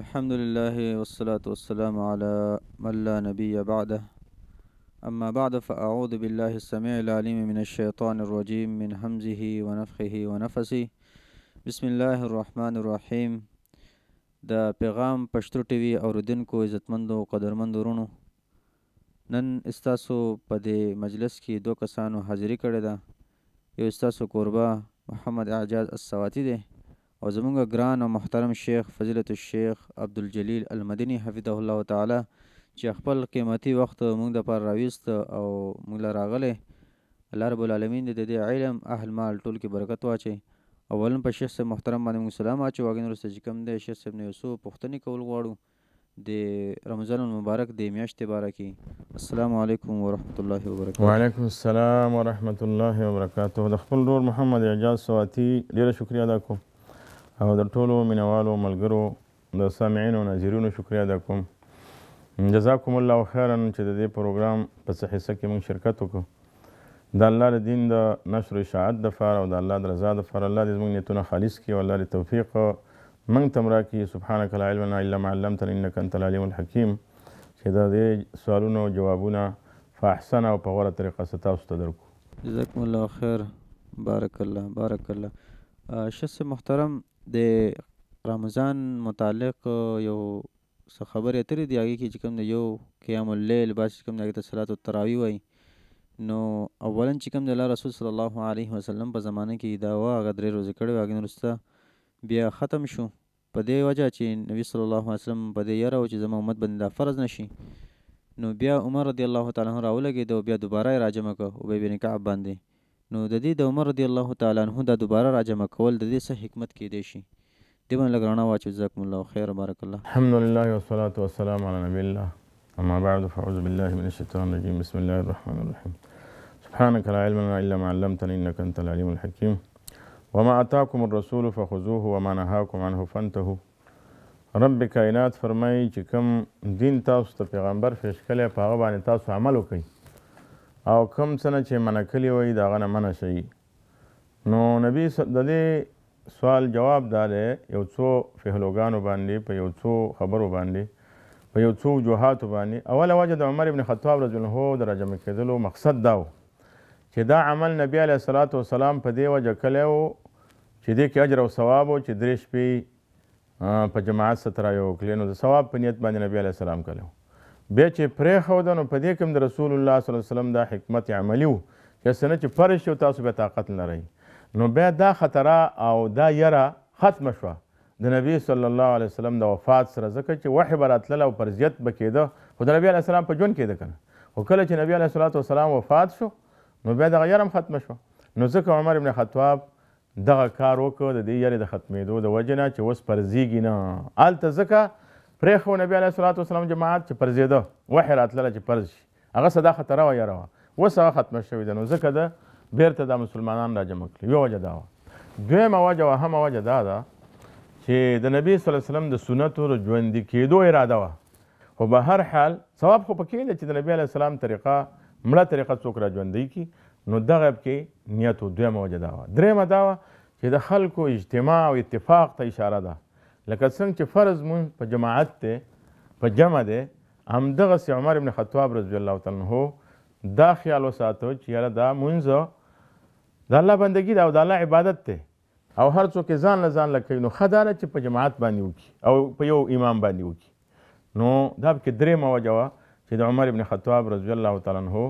الحمد لله والصلاة والسلام على من لا نبي بعده أما بعد فأعوذ بالله السميع العليم من الشيطان الرجيم من همزه ونفخه ونفسه بسم الله الرحمن الرحيم د پیغام پښتو ټي وي اوریدونکو عزتمندو قدرمندو ورونو نن استاسو په دې مجلس کې دوه کسانو حاضری کړې ده یو استاسو کوربه محمد اعجاز السواتی دی او زمونږ ګران او محترم شیخ فضیلت الشیخ عبدالجلیل المدنی حفظه الله تعالی چې خپل قیمتي وخت مونږ د پر راويست او مونږ لا راغله الله رب العالمین دې د علم اهل مال ټول کې برکت واچي اولن په شیخ سه محترم باندې مونږ سلام اچو واګین ورسته چې کوم دی شیخ ابن یوسف پښتني کول غواړو د رمضان المبارک د میاشتې باره کې السلام علیکم ورحمۃ الله وبرکاتہ وعلیکم السلام ورحمۃ الله وبرکاتہ د خپل نور محمد اعجاز سواتی ډیره شکریا ادا کوم او د ټولو مینوالو ملګرو د سامعینو ناظرینو شکریا ادا کوم جزاکم الله خیرا چې د دې پروګرام په څه حصه کې موږ شرکت وکړو د الله د دین د نشر اشاعت دپاره او د الله د رضا دپاره الله دې زموږ نیتونه خالص کړي او الله دې توفیق موږ تم راکړي سبحانک لا علم لنا الا ما علمتنا انک انت العلیم الحکیم چې د دې سوالونو جوابونه په احسن او په غوره طریقه ستاسو ته درکړو جزاکم الله خیر بارک الله بارک الله شخص محترم د رمضان متعلق یو څه خبرې اترې دی هغه کې چې کوم دی یو قیام الليل بعد چې کوم دی هغه ته صلات التراوی وای نو اولا چې کوم دی الله رسول صلی الله علیه وسلم په زمانه کې دا وا هغه درې ورځې کړي هغه نورسته بیا ختم شو په دې وجه چې نبی صلی الله علیه وسلم په دې یره چې زموږ امت باندې دا فرض نشي نو بیا عمر رضی الله تعالی عنہ راولګید او بیا دوباره راجمه کو او بیا بن کعب باندې نو د دې د عمر رضی الله تعالی عنہ دا دوباره راجمع کول د دې څه حکمت کې دی شي دې لګرانا واچو جزاكم الله خیر بارک الله الحمد لله والصلاه والسلام على نبی الله اما بعد فاعوذ بالله من الشیطان الرجیم بسم الله الرحمن الرحیم سبحانك لا علم لنا الا ما علمتنا انك انت العليم الحكيم وما اتاكم الرسول فخذوه وما نهاكم عنه فانتهوا رب کائنات فرمایي چې کوم دین تاسو ته پیغمبر پیش کړی په هغه باندې تاسو عمل وکړئ او کم څه نه چې منع کړي وي د هغه نه منع شي نو نبی د دې سوال جواب دا دی یو څو فهلوګانو باندې په یو څو خبرو باندې په یو څو وجوهاتو باندې اوله وجه د عمر ابن خطاب رضی الله عنه د راجمع کېدلو مقصد دا و چې دا عمل نبی علیه الصلاة والسلام په دې وجه کړی و چې دې کې اجر او ثواب و چې درې شپې په جماعت سره یې وکړې نو د ثواب په نیت باندې نبی علیه السلام کړی و بیا چې پرېښوده نو په دې کې هم د رسول الله صلی الله علیه وسلم دا حکمت عملي و چې څه نه چې فرض شي او تاسو بیا طاقت نه نو بیا دا خطره او دا یره ختمه شوه د نبی صلی الله علیه وسلم د وفات سره ځکه چې وحی به راتلله او فرضیت به کېده خو د نبی علیه السلام په ژوند کېده که نه خو کله چې نبی علیه صلات وسلام وفات شو نو بیا دغه یره هم ختمه شوه نو ځکه عمر ابن خطاب دغه کار وکړ د دې یرې د ختمېدو د وجې نه چې اوس فرضیږي نه هلته ځکه پرېښو نبي علیه صلات وسلام جماعت چې پرځېده وحی راتلله چې پرځ شي هغه څه دا خطره وه یاره وه اوس هغه ختمه شوې ده نو ځکه ده بیرته دا مسلمانان را جمع کړي یوه وجه دا وه دویمه وجه وه همه وجه دا ده چې د نبي صلی الله علیه وسلم د سنتو د ژوندي کېدو اراده وه خو به هر حال ثواب خو پکې دی چې د نبي علیه السلام طریقه مړه طریقه څوک را ژوندی کړي نو دغه کې نیت و دویمه وجه دا وه درېیمه دا وه چې د خلکو اجتماع او اتفاق ته اشاره ده لکه څنګه چې فرض مونږ په جماعت دی په جمع دی همدغسې عمر ابن خطاب رضی الله تعالی عنه دا خیال وساتو چې یاره دا مونځ د الله بندګي ده او د الله عبادت دی او هر څوک یې ځان له ځان له کوي نو ښه دا چې په جماعت باندې وکړي او په یو امام باندې وکړي نو دا پکې درېیمه وجه وه چې د عمر ابن خطاب رضی الله تعالی عنه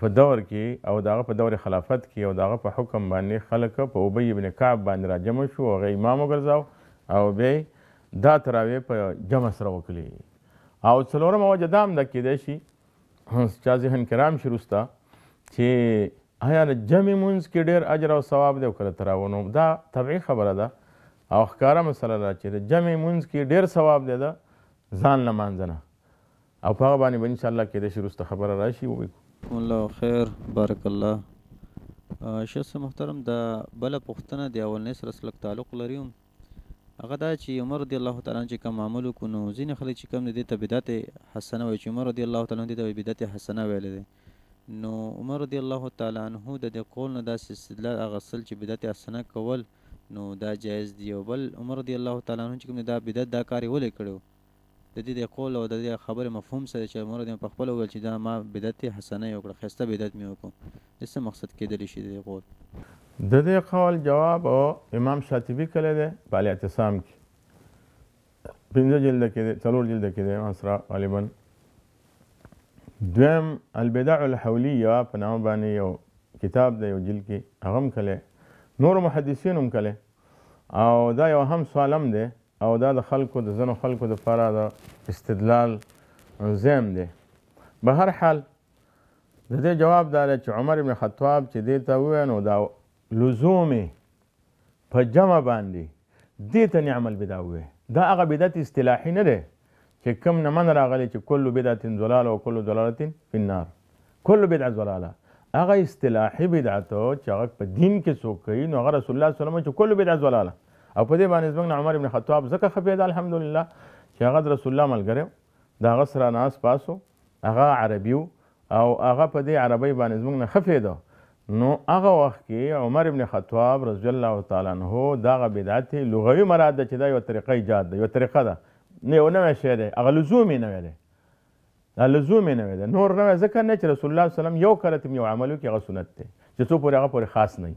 په دور کې او داغه په دور خلافت کې او داغه په حکم باندې خلک په ابی ابن کعب باندې راجمع شو هغه امام وګرځاو او بیا دا تراویح په جمع سره وکړي او څلورمه وجه دا هم ده کیدای شي چا ذهن کې رام شي وروسته چې آیا د جمع مونځ کې ډېر اجر او ثواب دی او که د تراویح نو دا طبعي خبره ده او ښکاره مسله ده چې د جمع مونځ کې ډېر ثواب دی د ځان نه مانځنه او په هغه باندې به انشاءالله کیدای شي وروسته خبره راشي وبکو الله خیر بارک الله شخص محترم د بله پوښتنه د اولنۍ سره سلک تعلق لري هغه دا چې عمر رضی الله تعالی چې کوم عمل کو نو ځین خلک چې کوم دې ته بدعت حسنه وایي چې عمر رضی الله تعالی دې ته بدعت حسنه ویل دي نو عمر رضی الله تعالی عنہ د دې قول نه داسې استدلال هغه اصل چې بدعت حسنه کول نو دا جایز دی او بل عمر رضی الله تعالی عنہ چې کوم دا بدعت دا کار ولې کړو د دې د قول او د دې خبره مفهوم سره چې عمر رضی په خپل ویل چې دا ما بدعت حسنه یو کړ خسته بدعت مې وکړ څه مقصد کېدلی شي د قول د دې قول جواب او امام شاطبي کړی دی په الاعتصام کې پنځه جلده کې دی څلور جلده کې دی امام سره غالبا دویم البدع الحولیه په نامه باندې یو کتاب دی یو جلد کې هغه هم کړی نور محدثین هم کړی او دا یو هم سوالم دی او دا د خلکو د ځینو خلکو دپاره د استدلال زیم دی به هر حال د دې جواب دا دی چې عمر بن خطاب چې دې ته وویل نو دا لزومې په جمع باندې دې ته نعم البدا وې دا هغه بدعت اصطلاحي نه دی چې کوم نه من راغلی چې کلو بدعت ضلاله او کلو ضلالت فی النار کلو بدعت ضلاله هغه اصطلاحي بدعت چې هغه په دین کې څوک کوي نو هغه رسول الله صلی الله علیه وسلم چې کلو بدعت ضلاله او په دې باندې زموږ عمر ابن خطاب زکه خفیه ده الحمدلله چې هغه رسول الله ملګری دا هغه سره ناس پاسو هغه عربي او هغه په دې عربۍ باندې زموږ نه خفیه ده نو هغه وخت کې عمر ابن خطاب رضی الله تعالی عنہ داغه بدعت لغوي مراد ده چې دا یو طریقه ایجاد ده یو طریقه ده نه یو نوی شی دی هغه لزوم یې نوی دی دا لزوم یې نوی دی نور نوی ځکه نه چې رسول الله وسلم یو کله تم یو عمل وکړي هغه سنت دی چې څو پورې هغه پورې خاص نه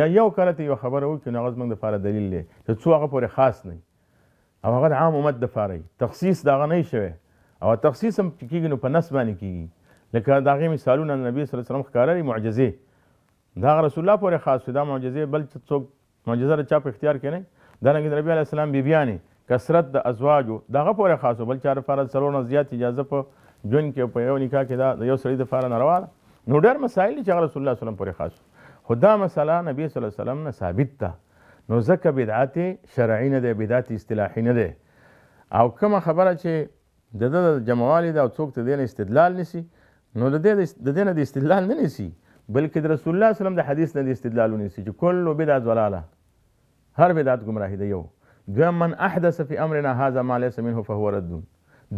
یا یو کله ته یو خبره وکړي نو هغه زموږ دپاره دلیل دی چې څو هغه پورې خاص نه او هغه د عام امت دپاره وي تخصیص د هغه نه شوی او تخصیص هم چې کېږي نو په نس باندې کېږي لکه د هغې مثالونه نبی صلی الله علیه وسلم ښکاره دي معجزې دا رسول الله پورې خاص دا معجزه بل څوک معجزه را چا په اختیار کې نه دا نګین نبی علیه السلام بیبیانې کثرت د ازواجو د هغه پورې خاص بل چا لپاره څلور نه زیات اجازه په ژوند کې په یو نکاح کې دا د یو سړي دپاره ناروا ده نو ډېر مسایل دي چې رسول الله وسلم پورې خاص خو دا مسله نبی صلی الله علیه وسلم نه ثابت ده نو ځکه بدعت شرعي نه دی بدعت اصطلاحي نه دی او کومه خبره چې د ده د جمعوالي ده او څوک د دې نه استدلال نیسي نو د دې نه د استدلال نه نیسي بلکې د رسول الله وسلم د حدیث نه د استدلال ونیسي چې کلو بدعت ضلاله هر بدعت ګمراهي ده یو دویم من احدث فی امرنا هذا ما لیس منه فهو رد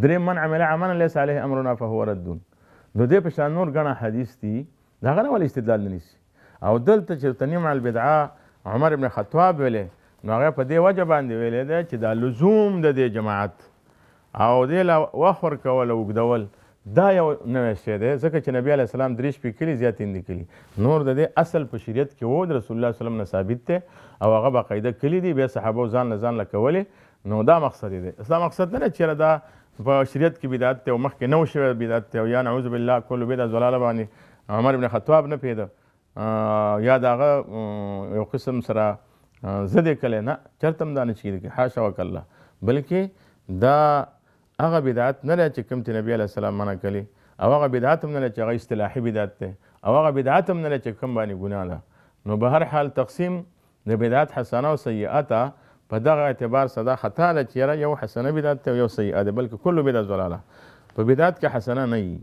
دریم من عمل عملا لیس علیه امرنا فهو رد نو دې په شان نور ګڼه حدیث دي د هغه نه ولې استدلال نه نیسي او دلته چې تنیم علی البدعه عمر ابن خطاب ویلې نو هغه په دې وجه باندې ویلې ده چې دا لزوم د دې جماعت او دې له وخ ورکول اوږدول دا یو نوی شی دی ځکه چې نبی علیه السلام درې شپې کلي زیات اندي نور د دې اصل په شریعت کې وو د رسول الله وسلم نه ثابت دی او هغه باقاعده کلي دي بیا صحابه ځان له ځان له کولې نو دا مقصد دی اسلام مقصد نه دی چېرې دا په شریعت کې بدعت دی او مخکې نه و شوی بدعت دی او یا نعوذ بالله کلو بدعه ضلاله باندې عمر بن خطاب نه پیده یا د هغه یو قسم سره زده کلی نه چېرته هم دا نه چېږي حاشا وکالله بلکې دا هغه بدعت نه دی چې کوم چې نبی علیه السلام منع کړي او هغه بدعت هم نه دی چې هغه اصطلاحي بدعت دی او هغه بدعت هم نه دی چې کوم باندې ګناه ده نو به هر حال تقسیم د بدعت حسنه او سیئته په دغه اعتبار صدا خطا ده چې یاره یو حسنه بدعت دی او یو سیئه ده بلکې کلو بدعت ضلاله په بدعت کې حسنه نه وي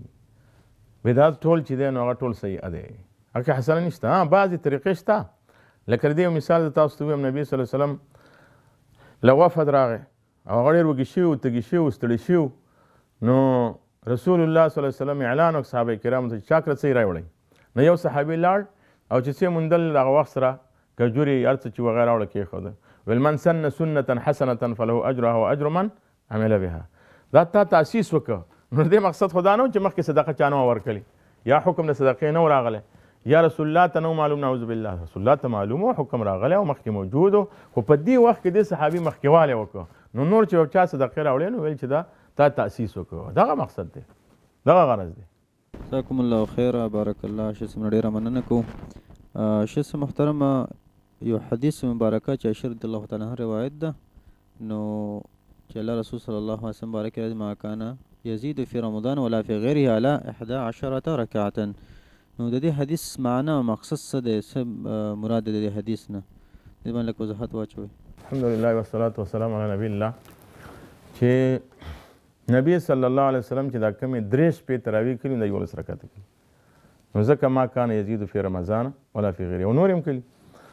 بدعت ټول چې دی نو هغه ټول سیئه دی هغه کې حسنه نشته ها بعضې طریقې شته لکه د مثال د تاسو ته نبی صلی الله علیه وسلم له وفد راغی هغه ډېر وږي شوي وو تږي شوي وو ستړي شوي نو رسول الله صلی الله علیه وسلم اعلان وکړ صحابه کرامو ته چې چاکره څه یې راوړئ نو یو صحابي لاړ او چې څه یې موندل هغه وخت سره کجورې هر څه چې وغیره راوړه کېښوده ویل من سن سنة حسنة فله اجرها و اجر من عمل بها دا تا تاسیس وکړه نو دې مقصد خو دا نه چې مخکې صدقه چا نه ورکړي یا حکم د صدقې نه راغلی یا رسول الله ته نو معلوم نعوذ بالله رسول الله ته معلوم حکم راغلی او مخکې موجود خو په دې وخت کې دې صحابي مخکېوالی وکړه نو نور چې یو چا صدقې راوړې نو ویل چې دا تا تاسیس وکړو دغه مقصد دی دغه غرض دی جزاکم الله خیر بارک الله ښه سم ډیره مننه کوم ښه سم محترمه یو حدیث مبارکه چې عائشہ رضی الله تعالی روایت ده نو چې الله رسول صلی الله علیه وسلم بارک الله ما کان یزید فی رمضان ولا فی غیره علی 11 رکعه نو د دې حدیث معنی او مقصد څه دی څه مراد د دې حدیث نه دې باندې وضاحت واچوي الحمدلله والصلاه والسلام علی نبی الله چې نبی صلی الله علیه وسلم چې دا کمی درې شپې تراویح کړي نو دا یولس رکعته کړي نو ځکه ما کان یزیدو فی رمضان ولا فی غیره او نور هم کړي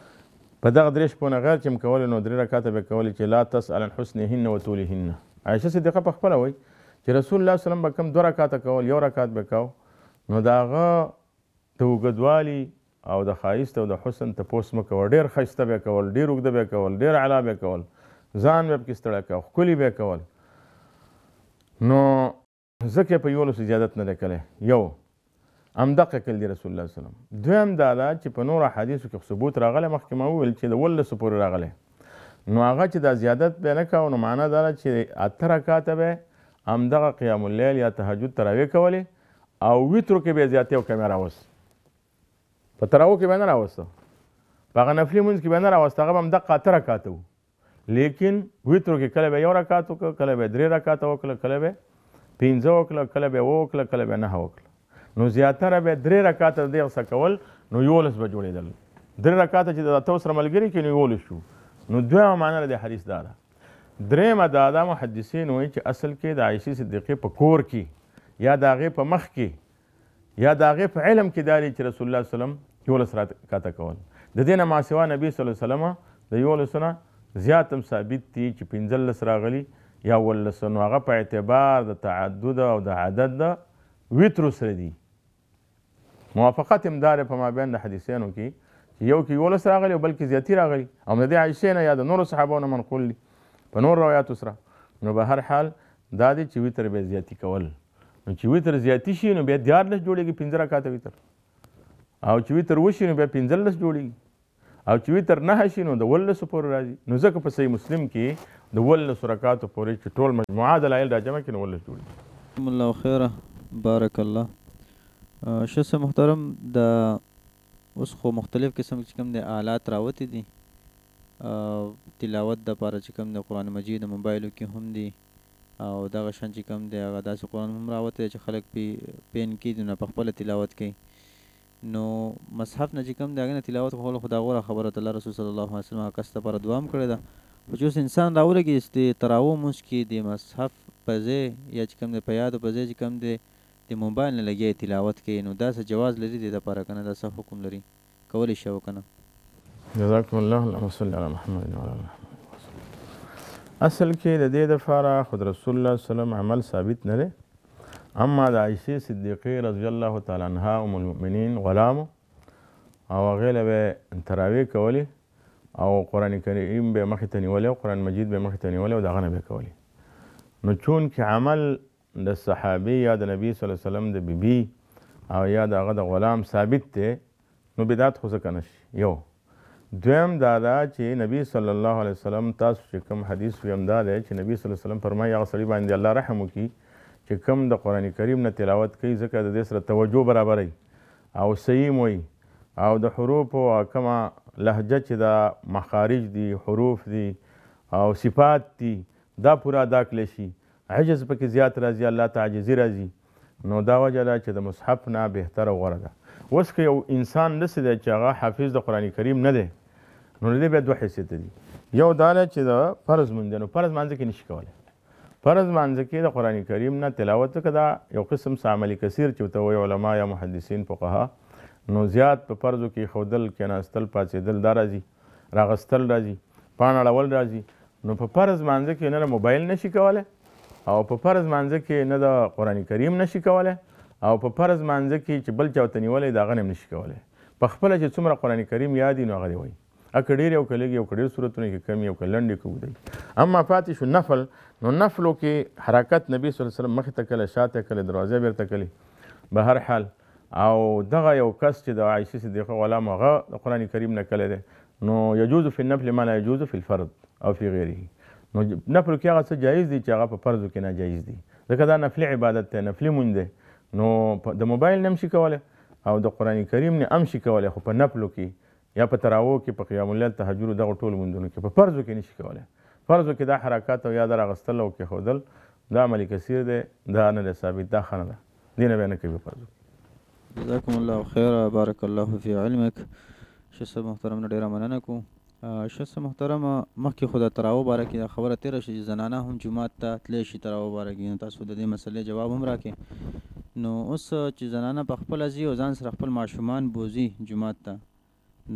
په دغه درې شپو نه غیر چې م کولې نو درې رکعته به کولې چې لا تسأل عن حسنهن وطولهن عایشه صدیقه په خپله وایي چې رسول الله وسلم به کم دوه رکعته کول یو رکعت به کو نو د هغه د اوږدوالي او د ښایست او د حسن تپوس مه کوه ډېر ښایسته به کول ډېر اوږده به کول ډېر اعلی به کول ځان به پکې ستړی کوه ښکلي به کول نو ځکه په یولسو زیادت نه دی کړی یو همدغه کړل دی رسول الله وسلم دویم دا ده چې په نورو حدیثو کې ثبوت راغلی مخکې ما وویل چې د ولسو پورې راغلی نو هغه چې دا زیادت به نه کوو نو معنا دا ده چې اته رکاته به همدغه قیام اللیل یا تهجد تراویح کولې او ویترو کې به یې زیاتې او کمې راوست په تراو کې به نه راوسته په هغه نفلي مونځ کې به نه راوسته هغه به همدقه اته رکاته وو لیکن ویترو کې کله به یو رکات وکړه کله به درې رکاته وکړه کله به پنځه وکړه کله به اوه وکړه کله به نهه وکړه نو زیاتره به درې رکاته د دې څه کول نو یولس به جوړېدل درې رکاته چې د اتو سره ملګري کې نو یولس شو نو دویمه معنا د حدیث دا ده درېمه دا دا محدثین وایي چې اصل کې د عایشې صدیقې په کور کې یا د هغې په مخ کې یا د هغې په علم کې دا چې رسول الله وسلم یولس را کاته کول د دې نه ماسوا نبی صلی الله علیه وسلم د یولسو نه زیات هم ثابت دي چې پنځلس راغلي یا ولس نو هغه په اعتبار د تعدد او د عدد د ویترو سره دي موافقت هم دار په مابین د حدیثانو کې چې یو کې یولس راغلي او بل کې زیاتي راغلي او د عایشې نه یا د نورو صحابو نه منقول دي په نور روایاتو سره نو به هر حال دا دی چې ویتر به زیاتي کول نو چې ویتر زیاتی شي نو بیا دیارلس جوړېږي پنځه رکعاته ویتر او چې وي تر اووه شي نو بیا پنځلس جوړیږي او چې وي تر نهه شي نو د ولسو پورې راځي نو ځکه په صحیح مسلم کې د ولسو رکاتو پورې چې ټول مجموعه دلایل راجمع کړي نو ولس جوړیږي الله خیره بارک الله شخص محترم د اوس خو مختلف قسم چې کوم د آلات راوتې دي تلاوت د پاره چې کوم د قرآن مجید موبایلو کې هم دي او دغه شان چې کوم دی هغه داسې قرآن هم راوتی چې خلک پې پین کېږي نو په خپله تلاوت کوي نو مصحف نه چې کوم دی هغه نه تلاوت کول خو دا غوره خبره ده الله رسول صلی الله علیه وسلم هغه کس لپاره دوام کړی ده خو چې انسان راولګي چې تراو مونږ کې د مصحف په ځای یا چې کوم دی په یادو په ځای چې کوم دی د موبایل نه لګیا تلاوت کوي نو دا څه جواز لري د لپاره کنه دا څه حکم لري کولی شو کنه جزاكم الله اللهم صل على محمد وعلى آل محمد اصل کې د دې د فاره خود رسول الله صلی الله علیه وسلم عمل ثابت نه اما د عایشې صدیقې رضی الله تعالی عنها ام المؤمنین غلام او هغې له به تراویح کولې او قرآن کریم به یې مخې ته نیولی او قرآن مجید به یې مخې ته نیولی او د هغه نه به یې کولې نو چونکې عمل د صحابي یا د نبي صلی الله وسلم د بیبي او یا د هغه د غلام ثابت دی نو بدعت خو ځکه نه شي یو دویم دا دا چې نبی صلی الله علیه وسلم تاسو چې کوم حدیث ویم دا دی چې نبی صلی الله علیه وسلم فرمایي هغه سړي باندې الله رحم وکړي چې کم د قرآن کریم نه تلاوت کوي ځکه د دې سره توجه برابروي او صحیح موي او د حروفو کومه لهجه چې دا مخارج دي حروف دي او صفات دي دا پورا ادا کړلی شي عجز پکې زیات راځي الله ته عاجزي راځي نو دا وجه ده چې د مصحف نه بهتره غوره ده اوس که یو انسان داسې دی چې هغه حافظ د قرآن کریم نه دی نو له دې بیا دوه حیثیته دي یو دا ده چې د فرض مونځ نو فرض مانځه کې نشي کولی فرض مانځه کې د قرآن کریم نه تلاوت که دا یو قسم ساملی کثیر چې ورته وایي علما یا محدثین فقها نو زیات په فرضو کې ښودل کېناستل پاڅېدل دا راځي راغستل راځي پاڼ اړول راځي نو په فرض مانځه کې نه موبایل نشي کولی او په فرض مانځه کې نه د قرآن کریم نشي کولی او په فرض مانځه کې چې بل چا ورته نیولی د هغه نه نشي کولی په خپله چې څومره قرآن کریم یادي نو هغه دی وایي اکه ډېر یو که لږ یو که ډېر صورتونه کې کم یو که لنډې که اوږدې اما پاتې شو نفل نو نفلو کې حرکت نبی صلی الله وسلم مخې ته کله شاته کله دروازې بیرته کلي به هر حال او دغه یو کس چې د عایشې صدیقه غلام هغه د قرآن کریم نه کلی دی نو یجوز فی النفل ما لا یجوز فی الفرد او فی غیره نو نفل کې هغه څه جایز دي چې هغه په فرضو کې ناجایز دي ځکه دا نفلي عبادت دی نفلي مونځ دی نو د موبایل نه هم شي کولی او د قرآن کریم نه هم شي کولی خو په نفلو کې یا په تراو کې په قیام اللیل تهجد دغه ټول مونځونو کې په فرضو کې نشي کولی فرضو کې دا حرکات او یاد راغستل او کېښودل دا عمل کثیر دی دا نه دی ثابت دا ښه نه ده دې نه بیا نه کوي فرضو جزاکم الله خیر بارک الله فی علمک شیخ صاحب محترم نه ډیره مننه کوم شیخ صاحب محترم مخکې خو د تراو باره کې خبره تیره شي زنانه هم جماعت ته تلی شي تراو باره کې تاسو د دې مسلې جواب هم راکې نو اوس چې زنانه په خپل ځي او ځان سره خپل ماشومان بوزي جماعت ته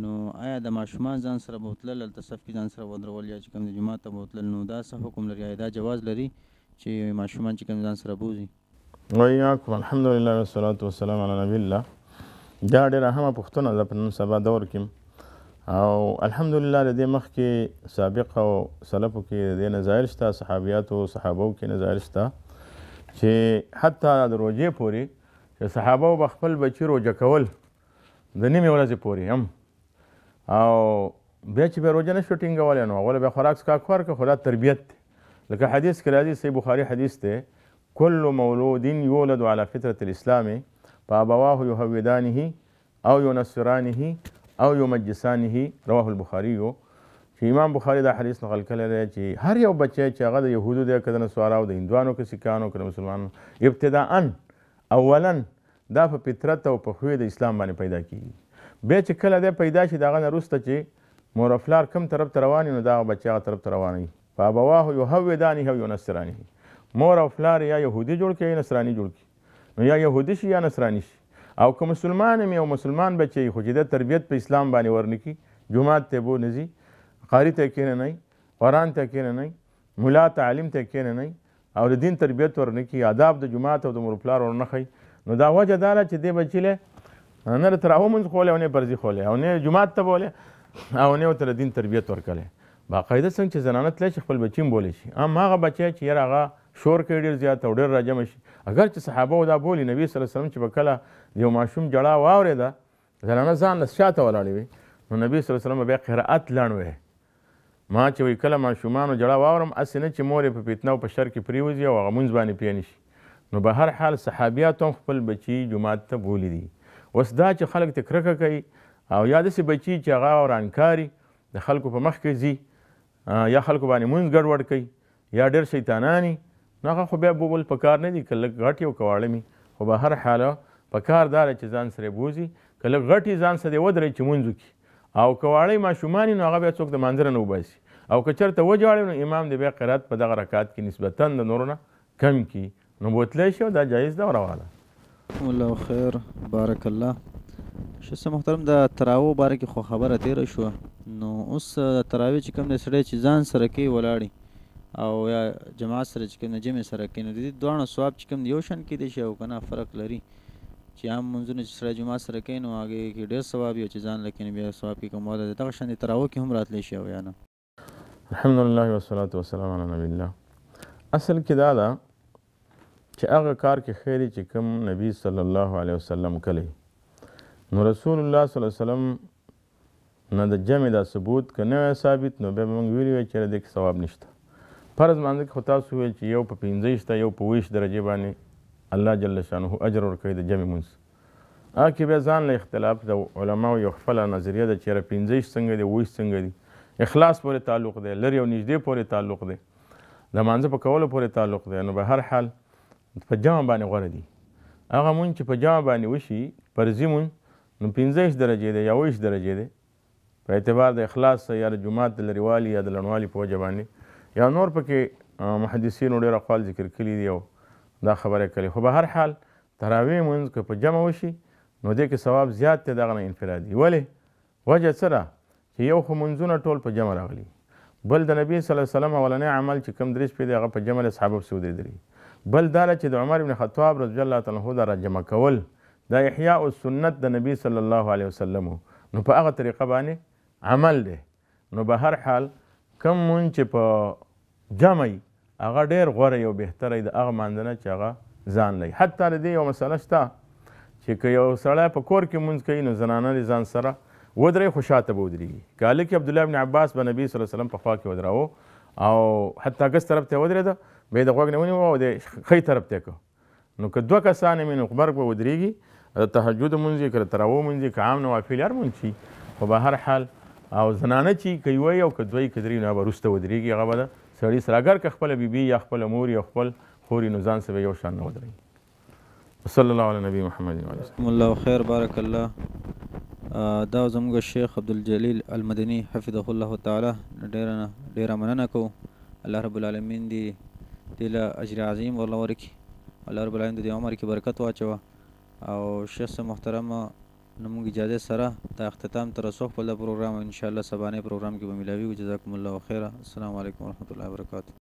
نو آیا د ماشومان ځان سره بوتلل هلته صف کې ځان سره ودرول یا چې کوم د جومات ته بوتلل نو دا څه حکم لري آیا دا جواز لري چې ماشومان چې کوم ځان سره بوزي ویاکم الحمدلله والصلاة والسلام علی نبی الله دا ډېره هم پوښتنه ده په نن سبا دور کې او الحمدلله د دې مخکې سابق او سلفو کې د دې نه ظاهر شته صحابیاتو صحابو کې نه ظاهر شته چې حتی د روژې پورې چې صحابه به خپل بچي روژه کول د نیمې ورځې پورې هم او بیا چې بیا روژه نشو ټینګولی نو هغوله بیا خوراک څکاک ورکړه خو دا تربیت دی لکه حدیث کې راځي صحیح بخاري حدیث دی کل مولود یولد علی فطرة الاسلام فابواه یهودانه او ینصرانه او یمجسانه رواه البخاري چې امام بخاري دا حدیث نقل کړی دی چې هر یو بچی چې هغه د یهودو دی که د نسواراو د هندوانو که سیکانو که د مسلمانو ابتداء اولا دا په فطرت او په خوی د اسلام باندې پیدا کیږي بیا چې کله دی پیدا شي د هغه نه وروسته چې مور او پلار کوم طرف ته روان وي نو د هغه بچی هغه طرف ته روانوي په ابواه یهودانه او ینصرانه مور او پلار یا یهودي جوړ کړي یا نصراني جوړ کړي نو یا یهودي شي یا نصراني شي او که مسلمان هم یو مسلمان بچی خو چې د تربیت په اسلام باندې ورنکي جومات ته به نه ځي قاري ته کښېننی قرآن ته کښېننی ملا تعلیم ته کښېننی او د دین تربیت ورنکي آداب د جومات او د مور پلار ورنښي نو دا وجه دا ده چې دې بچي له نه د تراویح مونځ ښوولی او نه یې برځي ښوولی او نه یې جومات ته بولی او نه یې ورته د دین تربیت ورکړی باقاعده څنګه چې زنانه تللی شي خپل بچي هم بولی شي هماغه بچی چې یاره هغه شور کوي ډېر زیات او ډېر راجمع شي اگر چې صحابه دا بولي نبي صلی الله علیه وسلم چې به کله یو ماشوم جړا واورېده زنانه ځان لس شاته ولاړې وي نو نبي صلی الله علیه وسلم بیا قرائت لنډ وی ما چې وی کله ماشومانو جړا واورم هسې نه چې مور یې په فتنه او په شر کې پرېوځي او هغه مونځ باندې پیانې شي نو به هر حال صحابیات هم خپل بچي جومات ته بولي دي اوس دا چې خلک ته کرکه کوي او یا داسې بچي چې هغه ورانکاري د خلکو په مخ کې ځي یا خلکو باندې مونځ ګډوډ کوي یا ډېر شیطانانی نو هغه خو بیا بوبل په کار نه دي که لږ غټ یو که مي خو به هر حاله په کار داره چې ځان سره بوزي که لږ غټ ځان سره دې ودرې چې مونځ وکړي او که واړی ماشومان نو هغه بیا څوک د منځره نه وباسي او که چېرته وجاړي نو امام د بیا قرات په دغه رکعات کې نسبتا د نورو نه کم کړي نو بوتلی شي او دا جایز ده او روا ده الله خیر بارک الله ښه څه محترم د تراوو باره کې خو خبره تېره شوه نو اوس د تراوی چې کوم دی سړی چې ځان سره کوي ولاړي او یا جماعت سره چې کوم دی جمع سره کوي نو د دې دواړو ثواب چې کوم دی یو شان کیدی شي او که نه فرق لري چې هم منځونه چې سره جمعه سره کوي نو هغې کې ډېر ثواب وي او چې ځان لکه بیا ثواب کې کوم واده دی دغه شان د تراوو کې هم راتلی شي او یا نه الحمدلله والصلاة والسلام علی نبی الله اصل کې دا ده چې هغه کار کې خیر چې کوم نبی صلی الله علیه وسلم کلی نو رسول الله صلی الله علیه وسلم نه د جمع دا ثبوت که نه ثابت نو بیا به موږ ویلي وی چېرې دې کې ثواب نشته فرض مانځه کې خو تاسو وویل چې یو په پنځه شته یو په ویشت درجې باندې الله جل شانه اجر ورکوي د جمع مونځ هغه کې بیا ځان له اختلاف د علماو یو خپله نظریه ده چېرې پنځه څنګه دی ویشت څنګه دی اخلاص پورې تعلق دی لرې او نږدې پورې تعلق دی د مانځه په کولو پورې تعلق دی نو به هر حال په جمع باندې غوره دي هغه مونږ چې په جمع باندې وشي فرضي مونږ نو پنځه درجې دی یا اوویشت درجې دی په اعتبار د اخلاص یا د جومات د لریوالي یا د لنډوالي په وجه باندې یا نور پکې محدثینو ډېر اقوال ذکر کړي دي او دا خبره کړې خو به هر حال تراویح مونځ که په جمع وشي نو دې کې ثواب زیات دی د هغه نه انفرادي ولې وجه څه ده چې یو خو مونځونه ټول په جمع راغلي بل د نبی صلی الله علیه وسلم اولنی عمل چې کم درېس پې دی هغه په جمع د صحابه پسې ودرېدلي بل دا چې د عمر بن خطاب رضی الله تعالی عنه دا راجمع کول دا احیاء السنت د نبی صلی الله علیه وسلم نو په هغه طریقه باندې عمل دی نو به هر حال کم مونږ چې په جمع هغه ډیر غوره یو بهتره د هغه ماندنه چې هغه ځان لای حتی د دې یو مسله شته چې که یو سړی په کور کې مونږ کوي نو زنانه ځان سره ودرې خو شاته به ودرېږي که هلک عبدالله بن عباس به نبي صلی وسلم په خوا کې ودراوه او حتی ګس طرف ته یې ودرېده به د غوږ نه ونیوه او د ښۍ طرف ته یې نو که دوه کسان یې نو مرګ به ودرېږي د تهجد مونځ یي که د تراو مونځ یي که عام نوافل هر مونځ شي خو به هر حال او زنانه چې که یوه او که دوه یې که درې نو هغه به وروسته ودرېږي هغه به د سړي سره اګر که خپله بیبي یا خپله مور یا خپل خور یي نو ځان سره به یو شان نه ودرېږي صلی الله علی نبی محمد وسلم الله خیر بارک الله دا زموږ شیخ عبدالجلیل المدني حفظه الله تعالی ډیره ډیره مننه کوو الله رب العالمین دی دې له اجر عظیم ورله ورکړي الله رب العالمین د دې عمر کې برکت واچوه او شخص محترم نمونږ اجازه سره د اختتام تر رسو خپل پروګرام ان شاء الله سبانه پروګرام کې به ملاوي جزاکم الله خیره السلام علیکم ورحمت الله وبرکاتہ